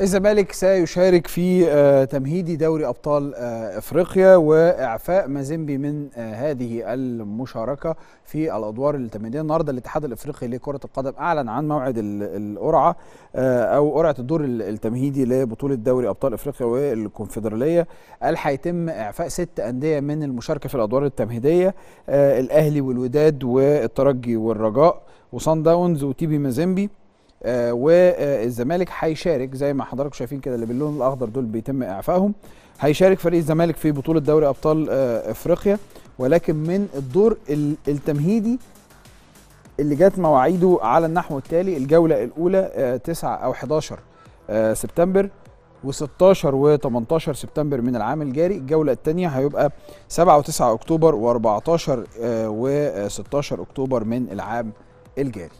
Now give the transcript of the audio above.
الزمالك سيشارك في آه، تمهيدي دوري ابطال آه، افريقيا واعفاء مازيمبي من آه، هذه المشاركه في الادوار التمهيديه النهارده الاتحاد الافريقي لكره القدم اعلن عن موعد القرعه او قرعه الدور التمهيدي لبطوله دوري ابطال افريقيا والكونفدراليه قال هيتم اعفاء ست انديه من المشاركه في الادوار التمهيديه الاهلي والوداد والترجي والرجاء وصن داونز وتيبي مازيمبي آه، والزمالك هيشارك زي ما حضراتكم شايفين كده اللي باللون الاخضر دول بيتم اعفائهم هيشارك فريق الزمالك في بطوله دوري ابطال آه، افريقيا ولكن من الدور التمهيدي اللي جات مواعيده على النحو التالي الجوله الاولى 9 آه، او 11 سبتمبر و16 و18 سبتمبر من العام الجاري الجوله الثانيه هيبقى 7 و9 اكتوبر و14 و16 اكتوبر من العام الجاري